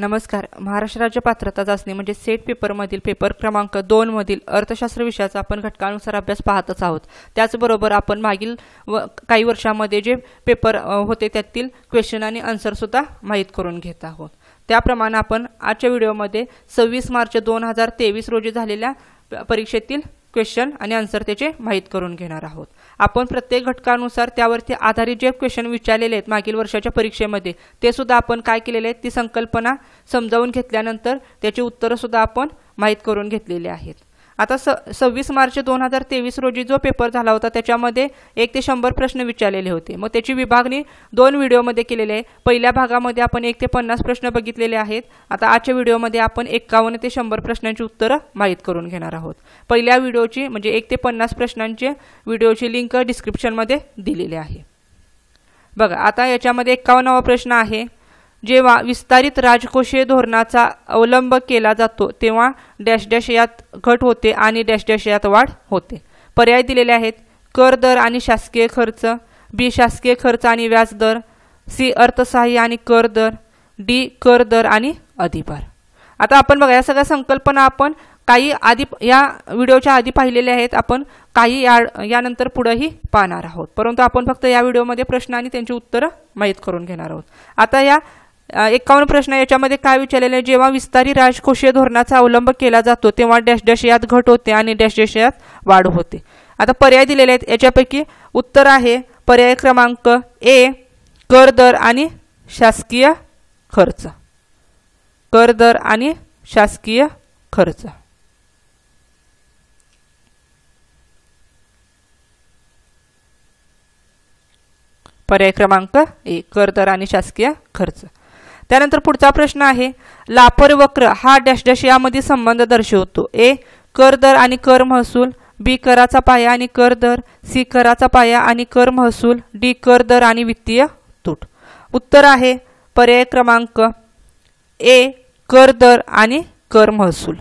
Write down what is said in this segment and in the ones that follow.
नमस्कार महाराष्ट्र राज्य पात्रता चाचणी म्हणजे सेट पेपरमधील पेपर क्रमांक दोनमधील अर्थशास्त्र विषयाचा आपण घटकानुसार अभ्यास पाहतच आहोत त्याचबरोबर आपण मागील व काही वर्षामध्ये जे पेपर होते त्यातील क्वेश्चन आणि आन्सरसुद्धा माहीत करून घेत आहोत त्याप्रमाणे आपण आजच्या व्हिडिओमध्ये सव्वीस मार्च दोन हजार तेवीस रोजी झालेल्या परीक्षेतील क्वेश्चन आणि आन्सर त्याचे माहीत करून घेणार आहोत आपण प्रत्येक घटकानुसार त्यावरती आधारित जे क्वेश्चन विचारलेले आहेत मागील वर्षाच्या परीक्षेमध्ये ते सुद्धा आपण काय केलेले आहेत ती संकल्पना समजावून घेतल्यानंतर त्याची उत्तरंसुद्धा आपण माहीत करून घेतलेली आहेत आता स सव्वीस मार्च दोन हजार तेवीस रोजी जो पेपर झाला होता त्याच्यामध्ये एक ते शंभर प्रश्न विचारलेले होते मग त्याची विभागणी दोन व्हिडिओमध्ये केलेले आहे पहिल्या भागामध्ये आपण एक ते पन्नास प्रश्न बघितलेले आहेत आता आजच्या व्हिडिओमध्ये आपण एक्कावन्न ते शंभर प्रश्नांची उत्तरं माहीत करून घेणार आहोत पहिल्या व्हिडिओची म्हणजे एक ते पन्नास प्रश्नांचे व्हिडिओची लिंक डिस्क्रिप्शनमध्ये दिलेली आहे बघा आता याच्यामध्ये एक्कावन्नावा प्रश्न आहे जेव्हा विस्तारित राजकोषीय धोरणाचा अवलंब केला जातो तेव्हा डॅश डॅश यात घट होते आणि डॅश डॅश यात वाढ होते पर्याय दिलेले आहेत कर दर आणि शासकीय खर्च बी शासकीय खर्च आणि व्याज दर सी अर्थसहाय्य आणि कर दर डी कर दर आणि अधिभार आता आपण बघा या सगळ्या संकल्पना आपण काही आधी या व्हिडिओच्या आधी पाहिलेल्या आहेत आपण काही या यानंतर पुढंही पाहणार आहोत परंतु आपण फक्त या व्हिडिओमध्ये प्रश्न आणि त्यांची उत्तरं माहीत करून घेणार आहोत आता या एकावन्न प्रश्न याच्यामध्ये काय विचारलेलं आहे जेव्हा विस्तारी राजकोषीय धोरणाचा अवलंब केला जातो तेव्हा डॅश डॅश यात घट होते आणि डॅश डॅश यात वाढ होते आता पर्याय दिलेले आहेत याच्यापैकी उत्तर आहे पर्याय क्रमांक ए कर दर आणि शासकीय खर्च कर दर आणि शासकीय खर्च पर्याय क्रमांक ए कर दर आणि शासकीय खर्च त्यानंतर पुढचा प्रश्न आहे लापर वक्र हा डॅश डॅश यामध्ये संबंध दर्शवतो ए कर दर आणि कर महसूल बी कराचा पाया आणि कर दर सी कराचा पाया आणि कर महसूल डी कर दर आणि वित्तीय तूट उत्तर आहे पर्याय क्रमांक ए कर दर आणि कर महसूल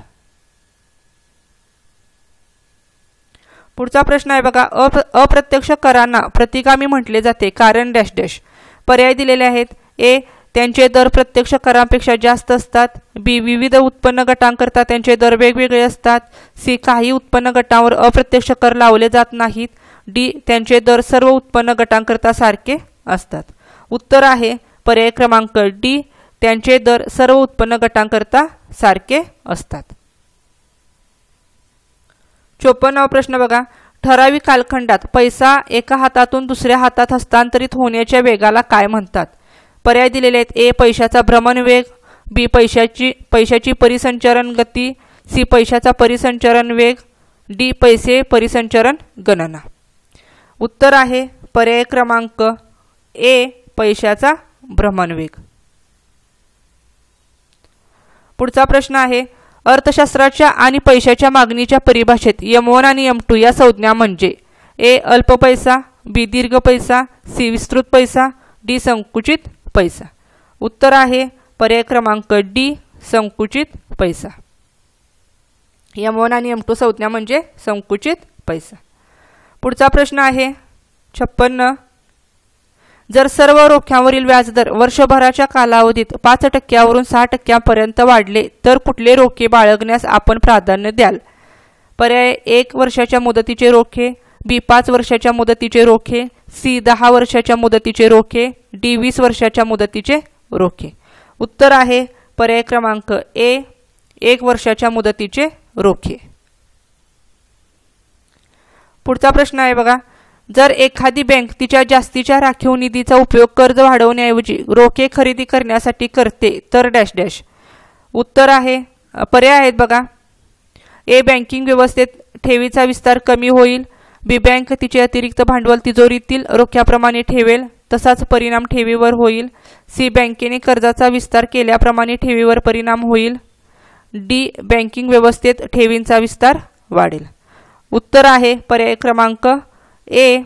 पुढचा प्रश्न आहे बघा अप अप्रत्यक्ष करांना प्रतिगामी म्हटले जाते कारण डॅश डॅश पर्याय दिलेले आहेत ए त्यांचे दर प्रत्यक्ष करांपेक्षा जास्त असतात बी विविध उत्पन्न गटांकरता त्यांचे दर वेगवेगळे असतात सी काही उत्पन्न गटांवर अप्रत्यक्ष कर लावले जात नाहीत डी त्यांचे दर सर्व उत्पन्न गटांकरता सारखे असतात उत्तर आहे पर्याय क्रमांक डी त्यांचे दर सर्व उत्पन्न गटांकरता सारखे असतात चोपन्नावा प्रश्न बघा ठराविक कालखंडात पैसा एका हातातून दुसऱ्या हातात हस्तांतरित होण्याच्या वेगाला काय म्हणतात पर्याय दिलेले आहेत ए पैशाचा भ्रमण वेग बी पैशाची पैशाची परिसंचरण गती सी पैशाचा परिसंचरण वेग डी पैसे परिसंचरण गणना उत्तर आहे पर्याय क्रमांक ए पैशाचा भ्रमण वेग पुढचा प्रश्न आहे अर्थशास्त्राच्या आणि पैशाच्या मागणीच्या परिभाषेत यम वन आणि यम टू या संज्ञा म्हणजे ए अल्प पैसा बी दीर्घ पैसा सी विस्तृत पैसा डी संकुचित पैसा उत्तर आहे पर्याय क्रमांक डी संकुचित पैसा एम आणि एम टू संज्ञा म्हणजे संकुचित पैसा पुढचा प्रश्न आहे छप्पन्न जर सर्व रोख्यांवरील व्याजदर वर्षभराच्या कालावधीत पाच टक्क्यावरून सहा टक्क्यांपर्यंत वाढले तर कुठले रोखे बाळगण्यास आपण प्राधान्य द्याल पर्याय एक वर्षाच्या मुदतीचे रोखे बी पाच वर्षाच्या मुदतीचे रोखे सी दहा वर्षाच्या मुदतीचे रोखे डी वीस वर्षाच्या मुदतीचे रोखे उत्तर आहे पर्याय क्रमांक ए एक वर्षाच्या मुदतीचे रोखे पुढचा प्रश्न आहे बघा जर एखादी बँक तिच्या जास्तीच्या राखीव निधीचा उपयोग कर्ज वाढवण्याऐवजी रोखे खरेदी करण्यासाठी करते तर डॅश डॅश उत्तर आहे पर्याय आहेत बघा ए बँकिंग व्यवस्थेत ठेवीचा विस्तार कमी होईल बी बँक तिचे अतिरिक्त भांडवल तिजोरीतील रोख्याप्रमाणे ठेवेल तसाच परिणाम ठेवीवर होईल सी बँकेने कर्जाचा विस्तार केल्याप्रमाणे ठेवीवर परिणाम होईल डी बँकिंग व्यवस्थेत ठेवींचा विस्तार वाढेल उत्तर आहे पर्याय क्रमांक ए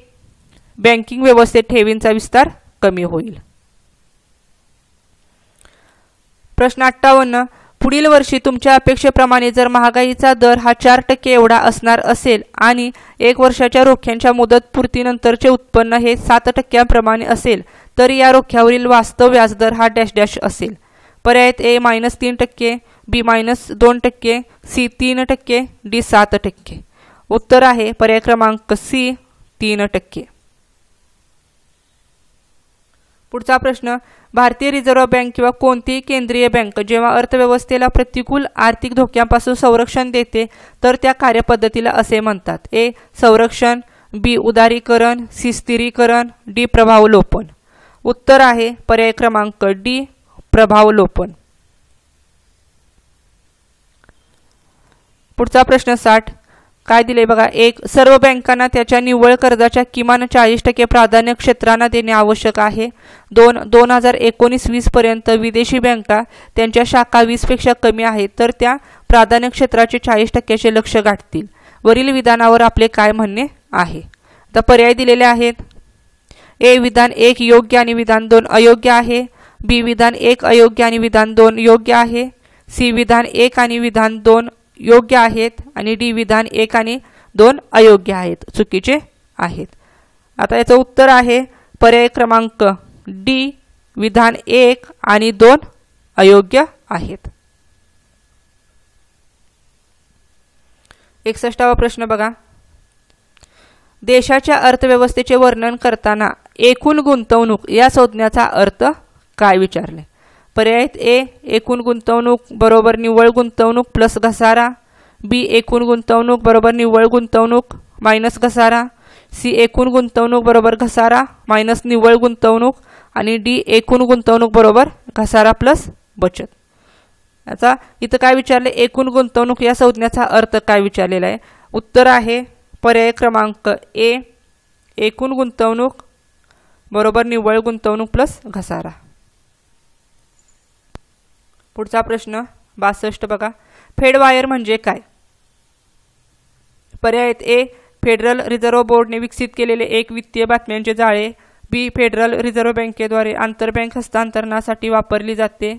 बँकिंग व्यवस्थेत ठेवींचा विस्तार कमी होईल प्रश्न अठ्ठावन्न पुढील वर्षी तुमच्या अपेक्षेप्रमाणे जर महागाईचा दर हा चार टक्के एवढा असणार असेल आणि एक वर्षाच्या रोख्यांच्या मुदतपूर्तीनंतरचे उत्पन्न हे सात टक्क्यांप्रमाणे असेल तर या रोख्यावरील वास्तव व्याजदर हा डॅश डॅश असेल पर्याय ए मायनस तीन टक्के बी मायनस दोन टक्के सी तीन टक्के डी सात टक्के उत्तर आहे पर्याय क्रमांक सी तीन टक्के पुढचा प्रश्न भारतीय रिझर्व्ह बँक किंवा कोणतीही केंद्रीय बँक जेव्हा अर्थव्यवस्थेला प्रतिकूल आर्थिक धोक्यांपासून संरक्षण देते तर त्या कार्यपद्धतीला असे म्हणतात ए संरक्षण बी उदारीकरण सी स्थिरीकरण डी प्रभावलोपन उत्तर आहे पर्याय क्रमांक डी प्रभावलोपन पुढचा प्रश्न साठ काय दिले बघा एक सर्व बँकांना त्याच्या निव्वळ कर्जाच्या किमान चाळीस टक्के प्राधान्य क्षेत्रांना देणे आवश्यक आहे दोन दोन हजार एकोणीस पर्यंत विदेशी बँका त्यांच्या शाखा वीसपेक्षा कमी आहेत तर त्या प्राधान्य क्षेत्राचे चाळीस टक्क्याचे लक्ष गाठतील वरील विधानावर आपले काय म्हणणे आहे आता पर्याय दिलेले आहेत ए विधान एक योग्य आणि विधान दोन अयोग्य आहे बी विधान एक अयोग्य आणि विधान दोन योग्य आहे सी विधान एक आणि विधान दोन योग्य आहेत आणि डी विधान एक आणि दोन अयोग्य आहेत चुकीचे आहेत आता याचं उत्तर आहे पर्याय क्रमांक डी विधान एक आणि दोन अयोग्य आहेत एकसष्टावा प्रश्न बघा देशाच्या अर्थव्यवस्थेचे वर्णन करताना एकूण गुंतवणूक या संज्ञाचा अर्थ काय विचारले पर्यायत ए एकूण गुंतवणूक बरोबर निव्वळ गुंतवणूक प्लस घसारा बी एकूण गुंतवणूक बरोबर निव्वळ गुंतवणूक मायनस घसारा सी एकूण गुंतवणूक बरोबर घसारा मायनस निव्वळ गुंतवणूक आणि डी एकूण गुंतवणूक बरोबर घसारा प्लस बचत याचा इथं काय विचारले एकूण गुंतवणूक या संज्ञाचा अर्थ काय विचारलेला आहे उत्तर आहे पर्याय क्रमांक ए एकूण गुंतवणूक बरोबर निव्वळ गुंतवणूक प्लस घसारा पुढचा प्रश्न बासष्ट बघा फेडवायर म्हणजे काय पर्याय ए फेडरल रिझर्व्ह बोर्डने विकसित केलेले एक वित्तीय बातम्यांचे जाळे बी फेडरल रिझर्व्ह बँकेद्वारे आंतरबँक हस्तांतरणासाठी वापरली जाते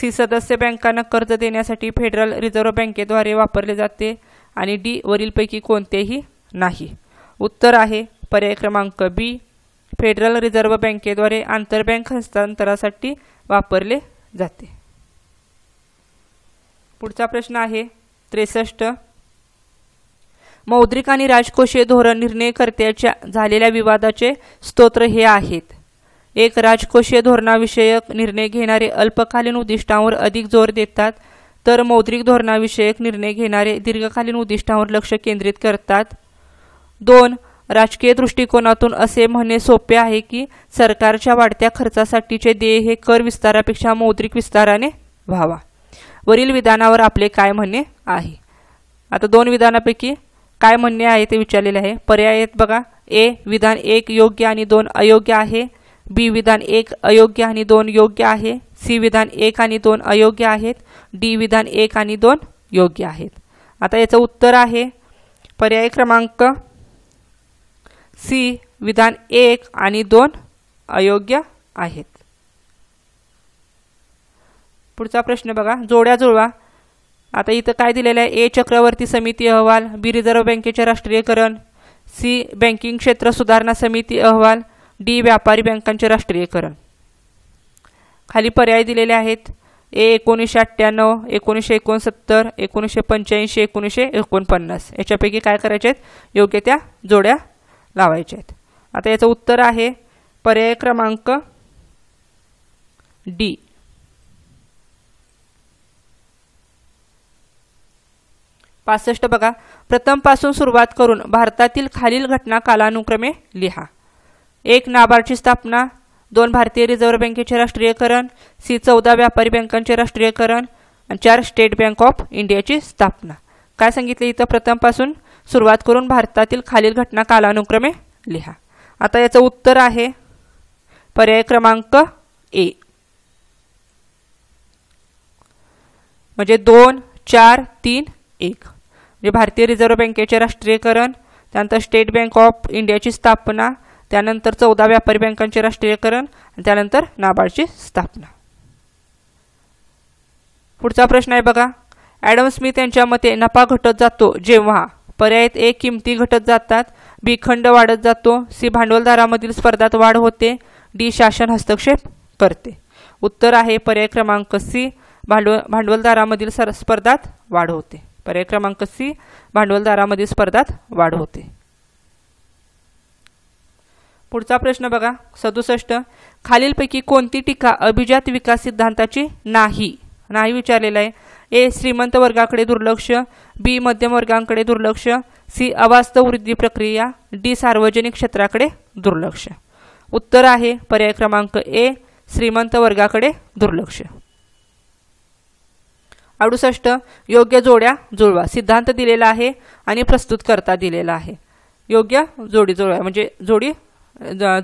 सी सदस्य बँकांना कर्ज देण्यासाठी फेडरल रिझर्व्ह बँकेद्वारे वापरले जाते आणि डी वरीलपैकी कोणतेही नाही उत्तर आहे पर्याय क्रमांक बी फेडरल रिझर्व्ह बँकेद्वारे आंतरबँक हस्तांतरासाठी वापरले जाते पुढचा प्रश्न आहे त्रेसष्ट मौद्रिक आणि राजकोषीय धोरण निर्णयकर्त्याच्या झालेल्या विवादाचे स्तोत्र हे आहेत एक राजकोषीय धोरणाविषयक निर्णय घेणारे अल्पकालीन उद्दिष्टांवर अधिक जोर देतात तर मौद्रिक धोरणाविषयक निर्णय घेणारे दीर्घकालीन उद्दिष्टांवर लक्ष केंद्रित करतात दोन राजकीय दृष्टिकोनातून असे म्हणणे सोपे आहे की सरकारच्या वाढत्या खर्चासाठीचे देय हे कर विस्तारापेक्षा मौद्रिक विस्ताराने व्हावा वरील विधानावर आपले काय म्हणणे आहे आता दोन विधानापैकी काय म्हणणे आहे ते विचारलेले आहे पर्याय आहेत बघा ए विधान एक योग्य आणि दोन अयोग्य आहे बी विधान एक अयोग्य आणि दोन योग्य आहे सी विधान एक आणि दोन अयोग्य आहेत डी विधान एक आणि दोन योग्य आहेत आता याचं उत्तर आहे पर्याय क्रमांक सी विधान एक आणि दोन अयोग्य आहेत पुढचा प्रश्न बघा जोड्या जुळवा आता इथं काय दिलेलं आहे ए चक्रवर्ती समिती अहवाल बी रिझर्व्ह बँकेचे राष्ट्रीयकरण सी बँकिंग क्षेत्र सुधारणा समिती अहवाल डी व्यापारी बँकांचे राष्ट्रीयकरण खाली पर्याय दिलेले आहेत ए एकोणीसशे अठ्ठ्याण्णव एकोणीसशे एकोणसत्तर एकोणीसशे पंच्याऐंशी एकोणीसशे एकोणपन्नास याच्यापैकी काय करायचे आहेत योग्य त्या जोड्या लावायच्या आहेत आता याचं उत्तर आहे पर्याय क्रमांक डी पासष्ट बघा प्रथमपासून सुरुवात करून भारतातील खालील घटना कालानुक्रमे लिहा एक नाबार्डची स्थापना दोन भारतीय रिझर्व्ह बँकेचे राष्ट्रीयकरण सी चौदा व्यापारी बँकांचे राष्ट्रीयकरण आणि चार स्टेट बँक ऑफ इंडियाची स्थापना काय सांगितले इथं प्रथमपासून सुरुवात करून भारतातील खालील घटना कालानुक्रमे लिहा आता याचं उत्तर आहे पर्याय क्रमांक ए म्हणजे दोन चार तीन एक म्हणजे भारतीय रिझर्व्ह बँकेचे राष्ट्रीयकरण त्यानंतर स्टेट बँक ऑफ इंडियाची स्थापना त्यानंतर चौदा व्यापारी बँकांचे राष्ट्रीयकरण आणि त्यानंतर नाबार्डची स्थापना पुढचा प्रश्न आहे बघा ॲडम स्मिथ यांच्या मते नफा घटत जातो जेव्हा पर्यायत ए किमती घटत जातात बी खंड वाढत जातो सी भांडवलदारामधील स्पर्धात वाढ होते डी शासन हस्तक्षेप करते उत्तर आहे पर्याय क्रमांक सी भांडवल भांडवलदारामधील सर स्पर्धात वाढ होते पर्याय क्रमांक सी भांडवलदारामध्ये स्पर्धात वाढ होते पुढचा प्रश्न बघा सदुसष्ट खालीलपैकी कोणती टीका अभिजात विकास सिद्धांताची नाही नाही विचारलेला आहे ए श्रीमंत वर्गाकडे दुर्लक्ष बी मध्यम वर्गांकडे दुर्लक्ष सी अवास्तव वृद्धी प्रक्रिया डी सार्वजनिक क्षेत्राकडे दुर्लक्ष उत्तर आहे पर्याय क्रमांक ए श्रीमंत वर्गाकडे दुर्लक्ष अडुसष्ट योग्य जोड्या जुळवा सिद्धांत दिलेला आहे आणि प्रस्तुत करता दिलेला आहे योग्य जोडी जुळवा म्हणजे जोडी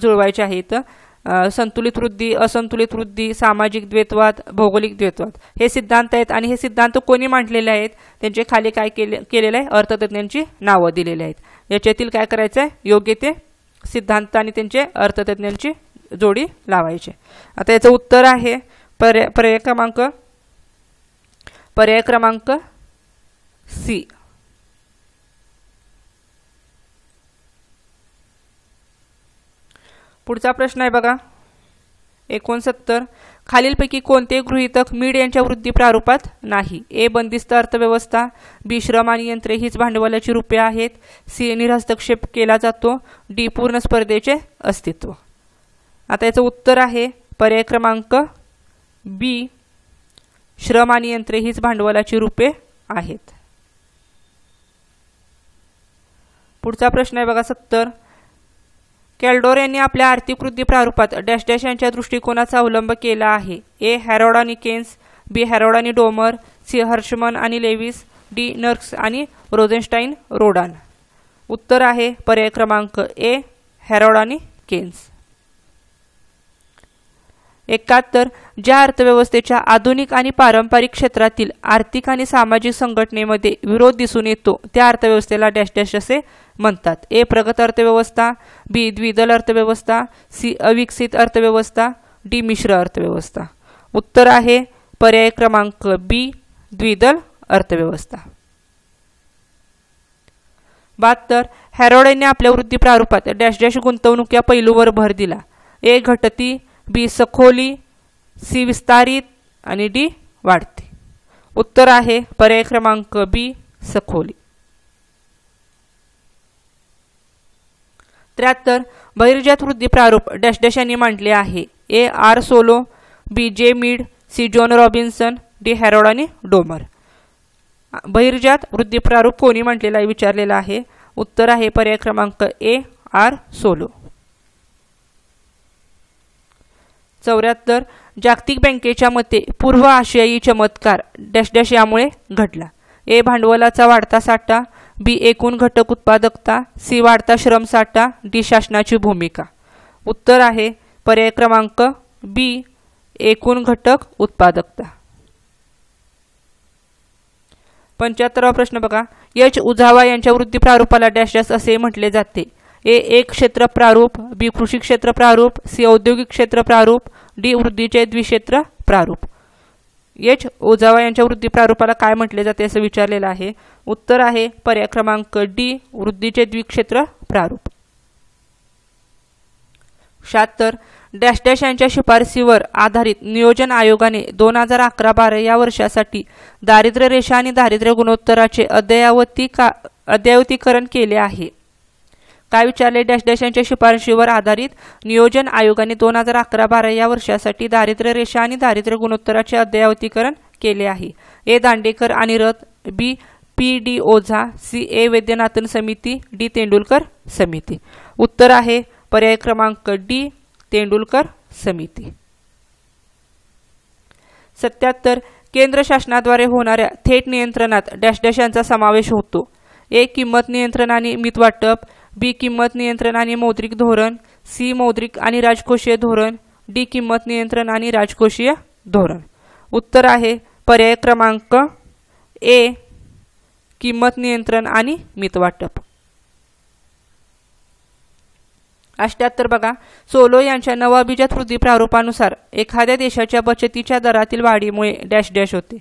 जुळवायची आहे तर संतुलित वृद्धी असंतुलित वृद्धी सामाजिक द्वैतवाद भौगोलिक द्वैतवाद हे सिद्धांत आहेत आणि हे सिद्धांत कोणी मांडलेले आहेत त्यांचे खाली काय केले केलेलं आहे अर्थतज्ञांची नावं दिलेली आहेत याच्यातील काय करायचं आहे योग्य ते सिद्धांत आणि त्यांचे अर्थतज्ञांची जोडी लावायची आता याचं उत्तर आहे पर्या पर्याय क्रमांक पर्याय क्रमांक सी पुढचा प्रश्न आहे बघा एकोणसत्तर खालीलपैकी कोणते गृहितक मीड यांच्या वृद्धी प्रारूपात नाही ए बंदिस्त अर्थव्यवस्था बी श्रम आणि यंत्रे हीच भांडवलाची रूपे आहेत सी हस्तक्षेप केला जातो डी पूर्ण स्पर्धेचे अस्तित्व आता याचं उत्तर आहे पर्याय क्रमांक बी श्रम आणि यंत्रे हीच भांडवलाची रूपे आहेत पुढचा प्रश्न आहे बघा सत्तर कॅल्डोर यांनी आपल्या आर्थिक वृद्धी प्रारूपात डॅश डॅश यांच्या दृष्टिकोनाचा अवलंब केला आहे ए हॅरोड आणि केन्स बी हॅरोड आणि डोमर सी हर्षमन आणि लेविस डी नर्क्स आणि रोझेन्स्टाईन रोडान उत्तर आहे पर्याय क्रमांक ए हॅरोड आणि केन्स एकाहत्तर ज्या अर्थव्यवस्थेच्या आधुनिक आणि पारंपरिक क्षेत्रातील आर्थिक आणि सामाजिक संघटनेमध्ये विरोध दिसून येतो त्या अर्थव्यवस्थेला डॅश डॅश असे म्हणतात ए प्रगत अर्थव्यवस्था बी द्विदल अर्थव्यवस्था सी अविकसित अर्थव्यवस्था डी मिश्र अर्थव्यवस्था उत्तर आहे पर्याय क्रमांक बी द्विदल अर्थव्यवस्था बहात्तर हॅरोडेने आपल्या वृद्धी प्रारूपात डॅश डॅश गुंतवणूक या पैलूवर भर दिला ए घटती बी सखोली सी विस्तारित आणि डी वाढते उत्तर आहे पर्याय क्रमांक बी सखोली त्र्याहत्तर बहिर्जात वृद्धी प्रारूप डॅश डॅश यांनी मांडले आहे A R solo B J Meade C John Robinson D Harrod आणि डोमर बहिर्जात वृद्धी प्रारूप कोणी म्हटलेला विचारलेला आहे उत्तर आहे पर्याय क्रमांक ए आर सोलो चौऱ्याहत्तर जागतिक बँकेच्या मते पूर्व आशियाई चमत्कार डॅश डॅश यामुळे घडला ए भांडवलाचा वाढता साठा बी एकूण घटक उत्पादकता सी वाढता श्रम साठा डी शासनाची भूमिका उत्तर आहे पर्याय क्रमांक बी एकूण घटक उत्पादकता पंच्याहत्तरावा प्रश्न बघा यच उझावा यांच्या वृद्धी प्रारूपाला डॅश डॅश असे म्हटले जाते ए एक क्षेत्र प्रारूप बी कृषी क्षेत्र प्रारूप सी औद्योगिक क्षेत्र प्रारूप डी वृद्धीचे द्विक्षेत्र प्रारूप एच ओझावा यांच्या वृद्धी प्रारूपाला काय म्हटले जाते असं विचारलेलं आहे उत्तर आहे पर्याय क्रमांक डी वृद्धीचे द्विक्षेत्र प्रारूप शहात्तर डॅश डॅश यांच्या शिफारसीवर आधारित नियोजन आयोगाने दोन हजार अकरा बारा या वर्षासाठी दारिद्र्य रेषा आणि दारिद्र्य गुणोत्तराचे अद्ययावती का अद्ययावतीकरण केले आहे काय विचारले डॅश डॅश यांच्या शिफारशीवर आधारित नियोजन आयोगाने दोन हजार अकरा बारा या वर्षासाठी दारिद्र्य रेषा आणि दारिद्र्य गुणोत्तराचे अद्ययावतीकरण केले आहे ए दांडेकर आणि Rath B P D Ojha C A Vaidyanathan समिती डी तेंडुलकर समिती उत्तर आहे पर्याय क्रमांक डी तेंडुलकर समिती सत्याहत्तर केंद्र शासनाद्वारे होणाऱ्या थेट नियंत्रणात डॅश डॅश यांचा समावेश होतो ए किंमत नियंत्रण आणि मितवाटप बी किंमत नियंत्रण आणि मौद्रिक धोरण सी मौद्रिक आणि राजकोषीय धोरण डी किंमत नियंत्रण आणि राजकोषीय धोरण उत्तर आहे पर्याय क्रमांक ए किंमत नियंत्रण आणि मितवाटप अष्ट्याहत्तर बघा सोलो यांच्या बीजात वृद्धी प्रारूपानुसार एखाद्या देशाच्या बचतीच्या दरातील वाढीमुळे डॅश डॅश होते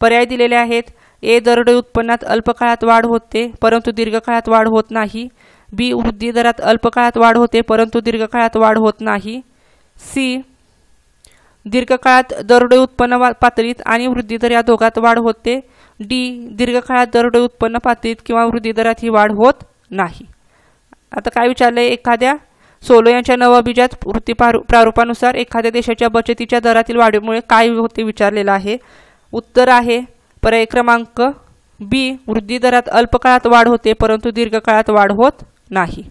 पर्याय दिलेले आहेत ए दरडोई उत्पन्नात अल्पकाळात वाढ होते परंतु दीर्घकाळात वाढ होत नाही बी वृद्धी दरात अल्पकाळात वाढ होते परंतु दीर्घकाळात वाढ होत नाही सी दीर्घकाळात दरडोई उत्पन्न पातळीत आणि वृद्धी दर या दोघात वाढ होते डी दीर्घकाळात दरडोई उत्पन्न पातळीत किंवा वृद्धी दरात ही वाढ होत नाही आता काय विचारलं आहे एखाद्या सोलो यांच्या नवअभिजात वृत्ती प्रारूपानुसार एखाद्या देशाच्या बचतीच्या दरातील वाढीमुळे काय होते विचारलेलं आहे उत्तर आहे पर्याय क्रमांक बी वृद्धी दरात अल्पकाळात वाढ होते परंतु दीर्घकाळात वाढ होत नाही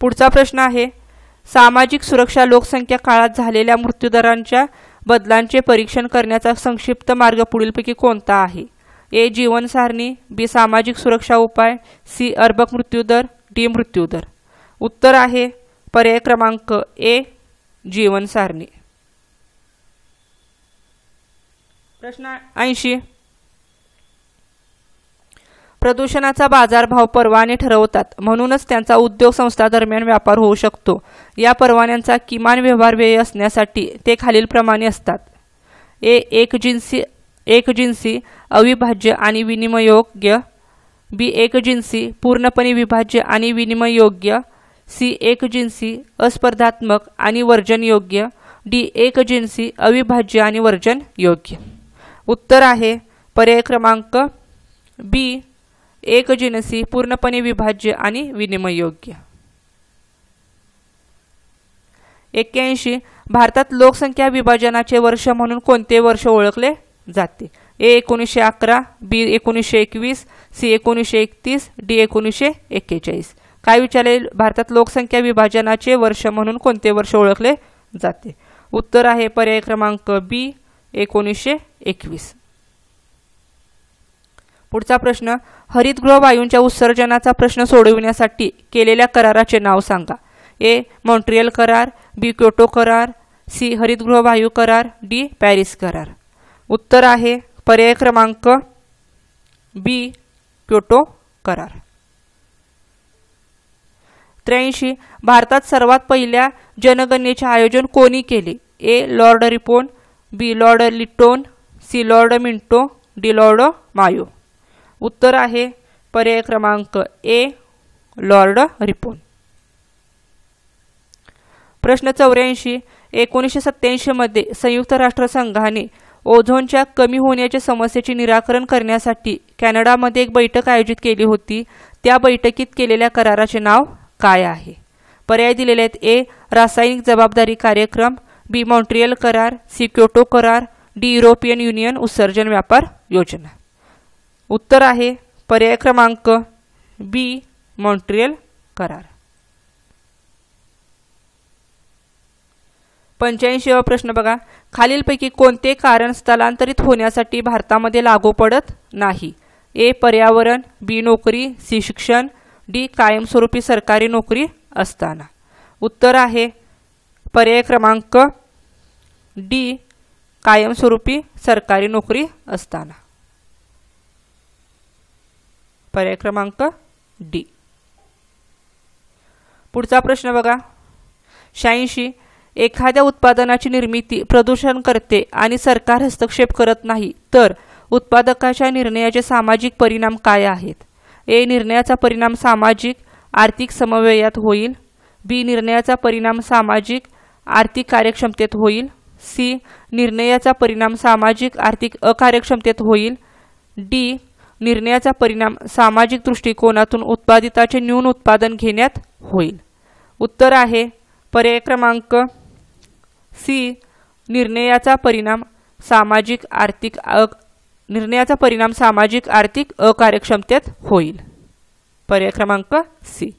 पुढचा प्रश्न आहे सामाजिक सुरक्षा लोकसंख्या काळात झालेल्या मृत्यूदरांच्या बदलांचे परीक्षण करण्याचा संक्षिप्त मार्ग पुढीलपैकी कोणता आहे ए जीवनसारणी बी सामाजिक सुरक्षा उपाय सी अर्भक मृत्यूदर डी मृत्यूदर उत्तर आहे पर्याय क्रमांक ए जीवनसारणी प्रश्न ऐंशी प्रदूषणाचा बाजारभाव परवाने ठरवतात म्हणूनच त्यांचा उद्योग संस्था दरम्यान व्यापार होऊ शकतो या परवान्यांचा किमान व्यवहार व्यय असण्यासाठी ते खालीलप्रमाणे असतात ए एक जिन्सी एक जिन्सी अविभाज्य आणि विनिमयोग्य बी एक जिन्सी पूर्णपणे विभाज्य आणि विनिमयोग्य सी एक जिन्सी अस्पर्धात्मक आणि वर्जनयोग्य डी एक जिन्सी अविभाज्य आणि वर्जन योग्य उत्तर आहे पर्याय क्रमांक बी जिनसी पूर्णपणे विभाज्य आणि विनिमयोग्य एक्क्याऐंशी भारतात लोकसंख्या विभाजनाचे वर्ष म्हणून कोणते वर्ष ओळखले जाते ए एकोणीसशे अकरा बी एकोणीसशे एकवीस सी एकोणीसशे एकतीस डी एकोणीसशे एक्केचाळीस काय विचारेल भारतात लोकसंख्या विभाजनाचे वर्ष म्हणून कोणते वर्ष ओळखले जाते उत्तर आहे पर्याय क्रमांक बी एकोणीसशे एकवीस पुढचा प्रश्न हरितगृह वायूंच्या उत्सर्जनाचा प्रश्न सोडविण्यासाठी केलेल्या कराराचे नाव सांगा ए मॉन्ट्रियल करार बी क्योटो करार सी हरितगृह वायू करार डी पॅरिस करार उत्तर आहे पर्याय क्रमांक बी क्योटो करार त्र्याऐंशी भारतात सर्वात पहिल्या जनगणनेचे आयोजन कोणी केले A lord Ripon B lord Lytton C lord Minto D lord Mayo उत्तर आहे पर्याय क्रमांक ए लॉर्ड रिपोन प्रश्न चौऱ्याऐंशी एकोणीसशे सत्त्याऐंशीमध्ये संयुक्त राष्ट्रसंघाने ओझोनच्या कमी होण्याच्या समस्येचे निराकरण करण्यासाठी कॅनडामध्ये एक बैठक आयोजित केली होती त्या बैठकीत केलेल्या कराराचे नाव काय आहे पर्याय दिलेले आहेत ए रासायनिक जबाबदारी कार्यक्रम बी मॉन्ट्रियल करार सी करार डी युरोपियन युनियन उत्सर्जन व्यापार योजना उत्तर आहे पर्याय क्रमांक बी मॉन्ट्रियल करार पंच्याऐंशी प्रश्न बघा खालीलपैकी कोणते कारण स्थलांतरित होण्यासाठी भारतामध्ये लागू पडत नाही ए पर्यावरण बी नोकरी सी शिक्षण डी कायमस्वरूपी सरकारी नोकरी असताना उत्तर आहे पर्याय क्रमांक डी कायमस्वरूपी सरकारी नोकरी असताना पर्याय क्रमांक डी पुढचा प्रश्न बघा शहाऐंशी एखाद्या उत्पादनाची निर्मिती प्रदूषण करते आणि सरकार हस्तक्षेप करत नाही तर उत्पादकाच्या निर्णयाचे सामाजिक परिणाम काय आहेत ए निर्णयाचा परिणाम सामाजिक आर्थिक समवयात होईल बी निर्णयाचा परिणाम सामाजिक आर्थिक कार्यक्षमतेत होईल सी निर्णयाचा परिणाम सामाजिक आर्थिक अकार्यक्षमतेत होईल डी निर्णयाचा परिणाम सामाजिक दृष्टिकोनातून उत्पादिताचे न्यून उत्पादन घेण्यात होईल उत्तर आहे पर्याय क्रमांक सी निर्णयाचा परिणाम सामाजिक आर्थिक निर्णयाचा परिणाम सामाजिक आर्थिक अकार्यक्षमतेत होईल पर्याय क्रमांक सी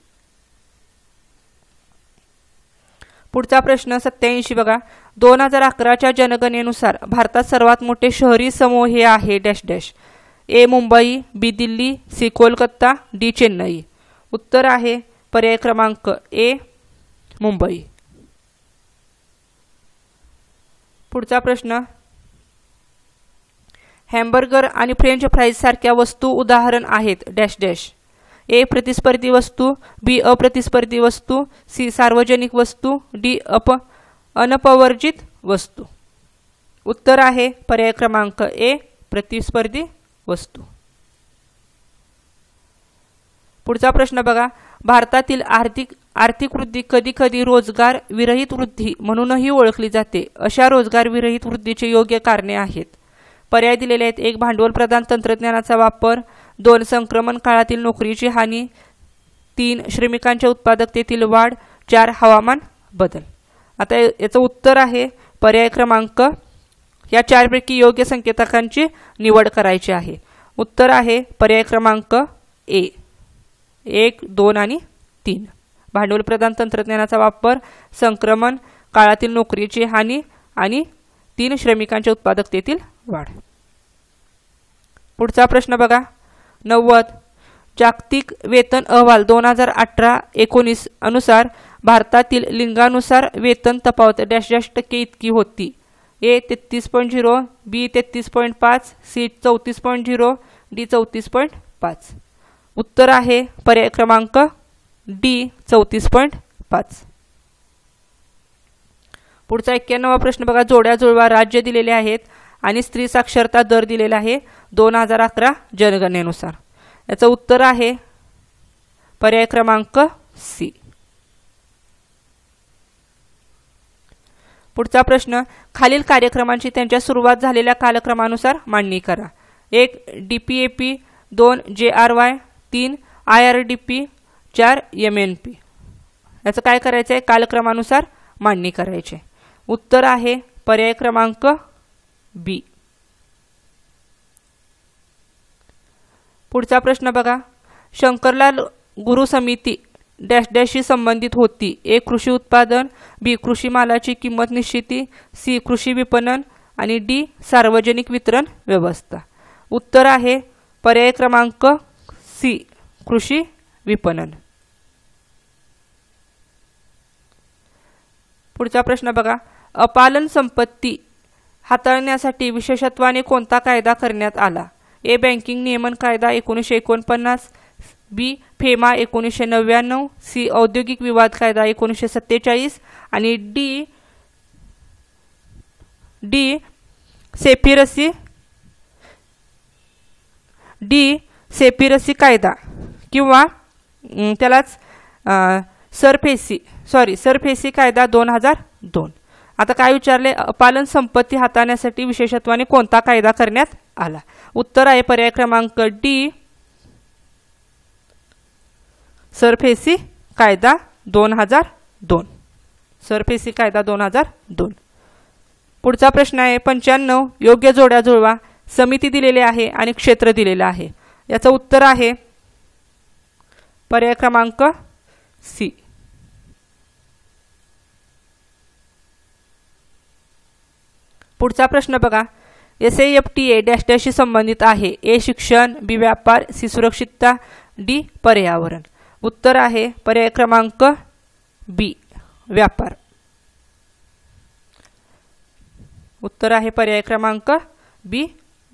पुढचा प्रश्न सत्याऐंशी बघा दोन हजार अकराच्या जनगणनेनुसार भारतात सर्वात मोठे शहरी समूह हे आहे dash dash A Mumbai B Delhi C Kolkata D Chennai उत्तर आहे पर्याय क्रमांक ए मुंबई पुढचा प्रश्न हॅम्बर्गर आणि फ्रेंच फ्राईज सारख्या वस्तू उदाहरण आहेत डॅश डॅश ए प्रतिस्पर्धी वस्तू बी अप्रतिस्पर्धी वस्तू सी सार्वजनिक वस्तू डी अप अनपवर्जित वस्तू उत्तर आहे पर्याय क्रमांक ए प्रतिस्पर्धी वस्तू पुढचा प्रश्न बघा भारतातील आर्थिक आर्थिक वृद्धी कधी कधी रोजगार विरहित वृद्धी म्हणूनही ओळखली जाते अशा रोजगार विरहित वृद्धीचे योग्य कारणे आहेत पर्याय दिलेले आहेत एक भांडवल प्रधान तंत्रज्ञानाचा वापर दोन संक्रमण काळातील नोकरीची हानी तीन श्रमिकांच्या उत्पादकतेतील वाढ चार हवामान बदल आता याचं उत्तर आहे पर्याय क्रमांक या चारपैकी योग्य संकेतकांची निवड करायची आहे उत्तर आहे पर्याय क्रमांक ए एक दोन आणि तीन प्रदान तंत्रज्ञानाचा वापर संक्रमण काळातील नोकरीची हानी आणि तीन श्रमिकांच्या उत्पादकतेतील वाढ पुढचा प्रश्न बघा नव्वद जागतिक वेतन अहवाल दोन हजार अठरा एकोणीस अनुसार भारतातील लिंगानुसार वेतन तपावत डॅश डॅश टक्के इतकी होती ए तेहतीस पॉईंट झिरो बी तेहतीस पॉईंट पाच सी चौतीस पॉईंट झिरो डी चौतीस पॉईंट पाच उत्तर आहे पर्याय क्रमांक डी चौतीस पॉईंट पाच पुढचा एक्क्याण्णवा प्रश्न बघा जोड्या जुळवा राज्य दिलेले आहेत आणि स्त्री साक्षरता दर दिलेला आहे दोन हजार अकरा जनगणनेनुसार याचं उत्तर आहे पर्याय क्रमांक सी पुढचा प्रश्न खालील कार्यक्रमांची त्यांच्या सुरुवात झालेल्या कालक्रमानुसार मांडणी करा एक डी पी ए पी दोन जे आर वाय तीन आय आर डी पी चार एम एन पी याचं काय करायचं आहे कालक्रमानुसार मांडणी करायची उत्तर आहे पर्याय क्रमांक बी पुढचा प्रश्न बघा शंकरलाल गुरु समिती डॅश डॅशशी संबंधित होती ए कृषी उत्पादन बी कृषी मालाची किंमत निश्चिती सी कृषी विपणन आणि डी सार्वजनिक वितरण व्यवस्था उत्तर आहे पर्याय क्रमांक सी कृषी विपणन पुढचा प्रश्न बघा अपालन संपत्ती हाताळण्यासाठी विशेषत्वाने कोणता कायदा करण्यात आला ए बँकिंग नियमन कायदा एकोणीसशे एकोणपन्नास बी फेमा एकोणीसशे नव्याण्णव सी औद्योगिक विवाद कायदा एकोणीसशे सत्तेचाळीस आणि डी डी सेपिरसी डी सेपिरसी कायदा किंवा त्यालाच सरफेसी सॉरी सरफेसी कायदा दोन हजार दोन आता काय विचारले पालन संपत्ती हाताळण्यासाठी विशेषत्वाने कोणता कायदा करण्यात आला उत्तर आहे पर्याय क्रमांक डी सरफेसी कायदा दोन हजार दोन सरफेसी कायदा दोन हजार दोन पुढचा प्रश्न आहे पंच्याण्णव योग्य जोड्या जुळवा समिती दिलेली आहे आणि क्षेत्र दिलेलं आहे याचं उत्तर आहे पर्याय क्रमांक सी पुढचा प्रश्न बघा S A F T A dash डॅशशी संबंधित आहे ए शिक्षण बी व्यापार सी सुरक्षितता डी पर्यावरण उत्तर आहे पर्याय क्रमांक बी व्यापार उत्तर आहे पर्याय क्रमांक बी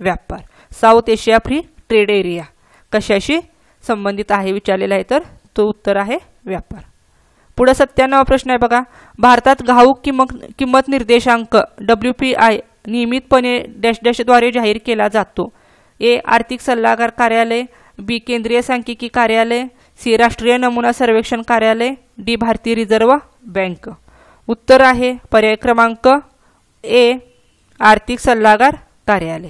व्यापार south Asia free trade area कशाशी संबंधित आहे विचारलेला आहे तर तो उत्तर आहे व्यापार पुढं सत्त्याण्णव प्रश्न आहे बघा भारतात घाऊक किंमत किंमत निर्देशांक डब्ल्यू पी आय नियमितपणे डॅश डॅशद्वारे जाहीर केला जातो ए आर्थिक सल्लागार कार्यालय बी केंद्रीय सांख्यिकी कार्यालय सी राष्ट्रीय नमुना सर्वेक्षण कार्यालय डी भारतीय रिझर्व बँक उत्तर आहे पर्याय क्रमांक ए आर्थिक सल्लागार कार्यालय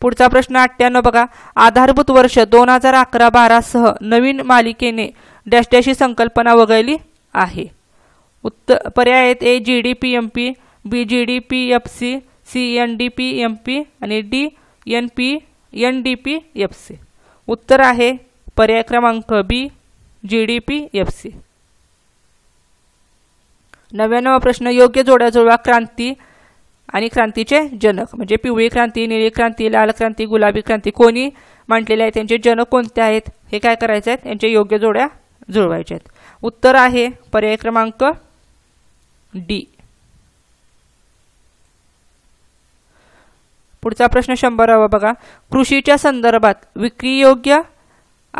पुढचा प्रश्न अठ्ठ्याण्णव बघा आधारभूत वर्ष दोन हजार अकरा सह नवीन मालिकेने डॅश संकल्पना वगळली आहे उत्तर पर्याय आहेत A G D P M P B G D P F C C N D P M P आणि D N P N D P F C उत्तर आहे पर्याय क्रमांक B G D P F C नव्याण्णव प्रश्न योग्य जोड्या जुळवा क्रांती आणि क्रांतीचे जनक म्हणजे पिवळी क्रांती निळी क्रांती लाल क्रांती गुलाबी क्रांती कोणी मांडलेले आहेत त्यांचे जनक कोणते आहेत हे काय करायचे आहेत यांचे योग्य जोड्या जुळवायच्या आहेत उत्तर आहे पर्याय क्रमांक डी पुढचा प्रश्न शंभरावा बघा कृषीच्या संदर्भात विक्रीयोग्य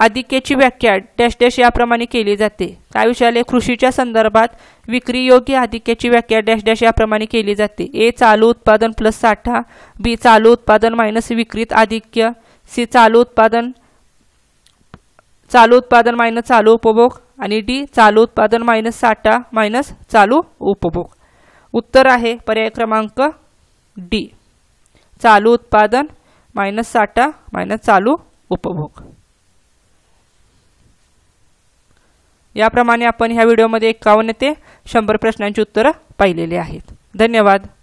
आधिक्याची व्याख्या डॅश डॅश याप्रमाणे केली जाते काय विषयाला कृषीच्या संदर्भात विक्रीयोग्य आधिक्याची व्याख्या डॅश डॅश याप्रमाणे केली जाते ए चालू उत्पादन प्लस साठा बी चालू उत्पादन मायनस विक्रीत आधिक्य सी चालू उत्पादन चालू उत्पादन मायनस चालू उपभोग आणि डी चालू उत्पादन मायनस साठा मायनस चालू उपभोग उत्तर आहे पर्याय क्रमांक डी चालू उत्पादन मायनस साठा मायनस चालू उपभोग याप्रमाणे आपण ह्या व्हिडिओमध्ये एकावन्न ते शंभर प्रश्नांची उत्तरं पाहिलेली आहेत धन्यवाद